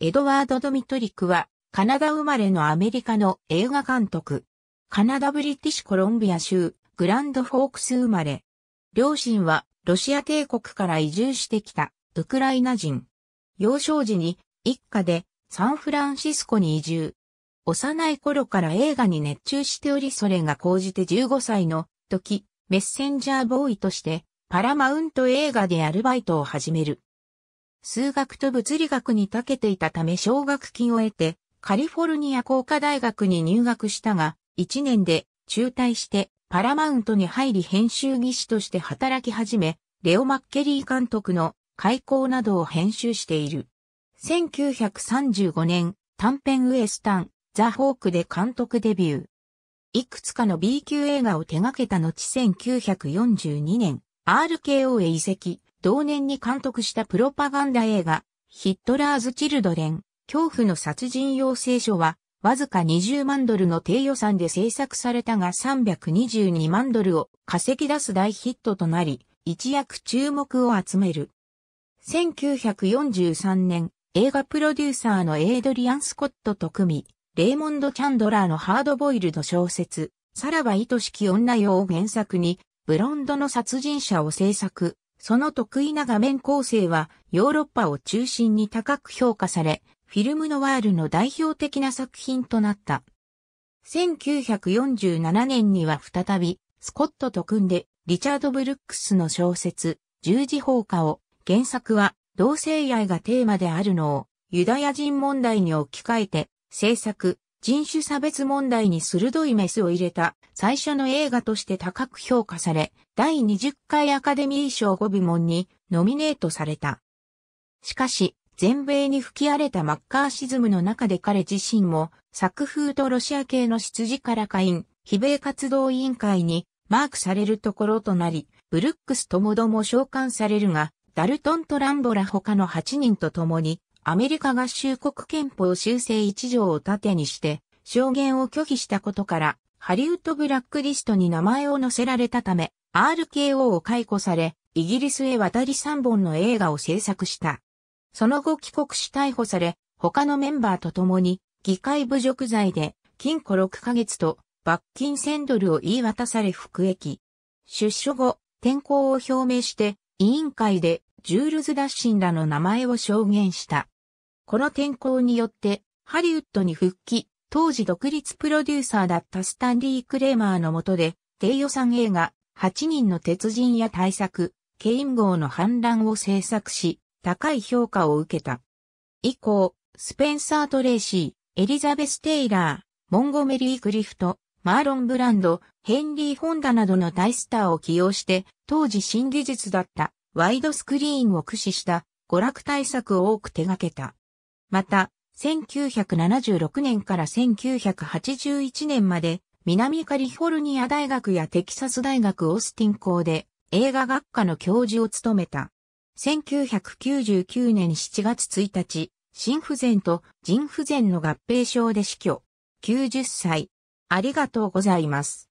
エドワード・ドミトリックは、カナダ生まれのアメリカの映画監督。カナダ・ブリティッシュ・コロンビア州、グランド・フォークス生まれ。両親は、ロシア帝国から移住してきた、ウクライナ人。幼少時に、一家で、サンフランシスコに移住。幼い頃から映画に熱中しておりそれが高じて15歳の時、メッセンジャーボーイとして、パラマウント映画でアルバイトを始める。数学と物理学に長けていたため奨学金を得て、カリフォルニア工科大学に入学したが、1年で中退してパラマウントに入り編集技師として働き始め、レオ・マッケリー監督の開講などを編集している。1935年、短編ウエスタン、ザ・ホークで監督デビュー。いくつかの B 級映画を手掛けた後1942年、RKO へ移籍。同年に監督したプロパガンダ映画、ヒットラーズ・チルドレン、恐怖の殺人要請書は、わずか20万ドルの低予算で制作されたが322万ドルを稼ぎ出す大ヒットとなり、一躍注目を集める。1943年、映画プロデューサーのエイドリアン・スコットと組み、レイモンド・チャンドラーのハードボイルド小説、さらば愛しき女用を原作に、ブロンドの殺人者を制作、その得意な画面構成はヨーロッパを中心に高く評価され、フィルムノワールの代表的な作品となった。1947年には再び、スコットと組んで、リチャード・ブルックスの小説、十字砲火を、原作は同性愛がテーマであるのを、ユダヤ人問題に置き換えて、制作、人種差別問題に鋭いメスを入れた最初の映画として高く評価され、第20回アカデミー賞5部門にノミネートされた。しかし、全米に吹き荒れたマッカーシズムの中で彼自身も作風とロシア系の羊から会員、非米活動委員会にマークされるところとなり、ブルックスともども召喚されるが、ダルトントランボラ他の8人と共にアメリカ合衆国憲法修正1条を盾にして、証言を拒否したことから、ハリウッドブラックリストに名前を載せられたため、RKO を解雇され、イギリスへ渡り3本の映画を制作した。その後帰国し逮捕され、他のメンバーと共に、議会侮辱罪で、禁錮6ヶ月と、罰金1000ドルを言い渡され服役。出所後、転校を表明して、委員会で、ジュールズ・ダッシンらの名前を証言した。この転校によって、ハリウッドに復帰、当時独立プロデューサーだったスタンリー・クレーマーの下で、低予算映画、8人の鉄人や大作、ケイン号の反乱を制作し、高い評価を受けた。以降、スペンサー・トレイシー、エリザベス・テイラー、モンゴメリー・クリフト、マーロン・ブランド、ヘンリー・ホンダなどの大スターを起用して、当時新技術だったワイドスクリーンを駆使した娯楽対策を多く手掛けた。また、1976年から1981年まで、南カリフォルニア大学やテキサス大学オースティン校で映画学科の教授を務めた。1999年7月1日、心不全と腎不全の合併症で死去。90歳。ありがとうございます。